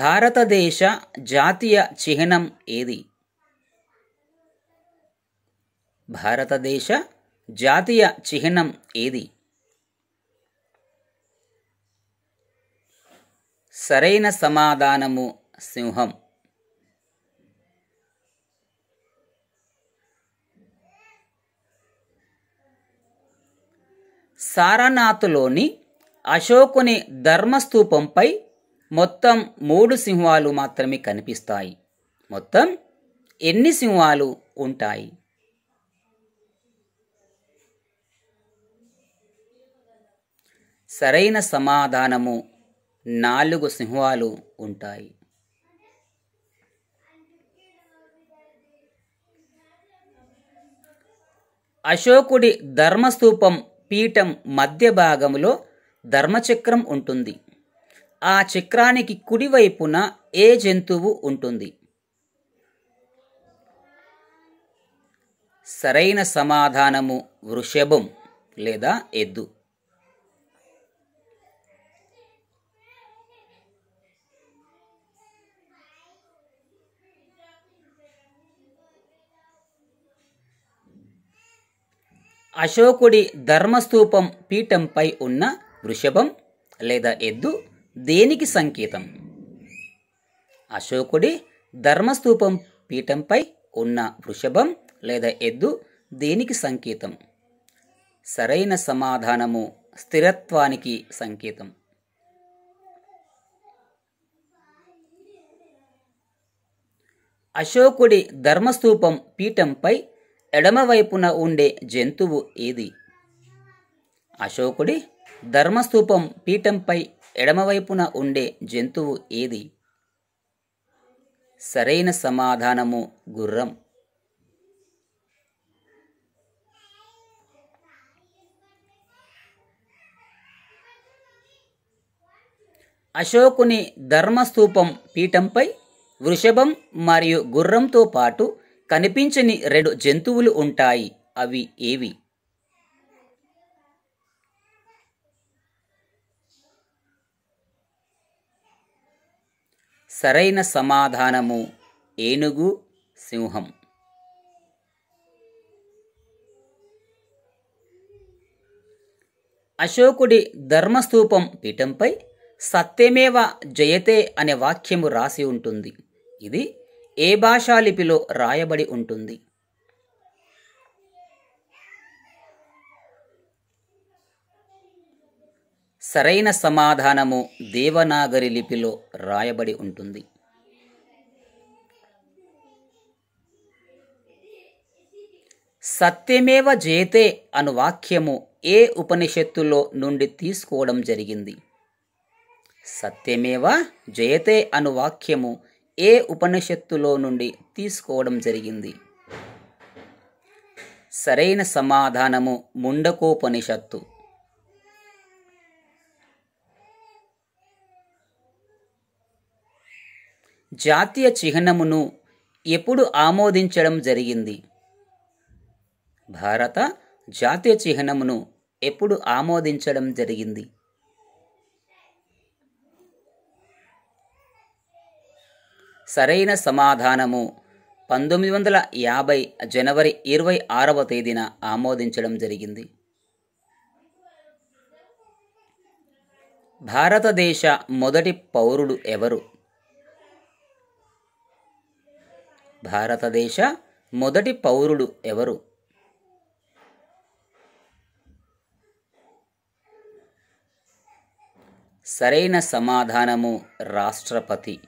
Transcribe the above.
భారతదేశ జాతీయ చిహ్నం ఏది భారతదేశ జాతీయ చిహ్నం ఏది సరైన సమాధానము సింహం సారనాథ్లోని అశోకుని ధర్మస్తూపంపై మొత్తం మూడు సింహాలు మాత్రమే కనిపిస్తాయి మొత్తం ఎన్ని సింహాలు ఉంటాయి సరైన సమాధానము నాలుగు సింహాలు ఉంటాయి అశోకుడి ధర్మస్థూపం పీఠం మధ్య భాగంలో ధర్మచక్రం ఉంటుంది ఆ చక్రానికి కుడివైపున ఏ జంతువు ఉంటుంది సరైన సమాధానము వృషభం లేదా ఎద్దు అశోకుడి ధర్మస్తూపం పీఠంపై ఉన్న వృషభం లేదా ఎద్దు దేనికి సంకేతం అశోకుడి ధర్మస్తూపం పీఠంపై ఉన్న వృషభం లేదా ఎద్దు దేనికి సంకేతం సరైన సమాధానము స్థిరత్వానికి సంకేతం అశోకుడి ధర్మస్తూపం పీఠంపై ఎడమవైపున ఉండే జంతువు ఏది అశోకుడి ధర్మస్తూపం పీఠంపై ఎడమవైపున ఉండే జంతువు ఏది సరైన సమాధానము గుర్రం అశోకుని ధర్మస్థూపం పీఠంపై వృషభం మరియు గుర్రంతో పాటు కనిపించని రెండు జంతువులు ఉంటాయి అవి ఏవి సరైన సమాధానము ఏనుగు సింహం అశోకుడి ధర్మస్థూపం పీఠంపై సత్యమేవ జయతే అనే వాక్యము రాసి ఉంటుంది ఇది ఏ భాషాలిపిలో రాయబడి ఉంటుంది సరైన సమాధానము దేవనాగరి లిపిలో రాయబడి ఉంటుంది సత్యమేవ జయతే అను వాక్యము ఏ ఉపనిషత్తులో నుండి తీసుకోవడం జరిగింది సత్యమేవ జయతే అను వాక్యము ఏ ఉపనిషత్తులో నుండి తీసుకోవడం జరిగింది సరైన సమాధానము ముండకోపనిషత్తు జాతీయ చిహ్నమును ఎప్పుడు ఆమోదించడం జరిగింది భారత జాతీయ చిహ్నమును ఎప్పుడు ఆమోదించడం జరిగింది సరైన సమాధానము పంతొమ్మిది వందల యాభై జనవరి ఇరవై ఆరవ తేదీన ఆమోదించడం జరిగింది భారతదేశ మొదటి పౌరుడు ఎవరు భారతదేశ మొదటి పౌరుడు ఎవరు సరైన సమాధానము రాష్ట్రపతి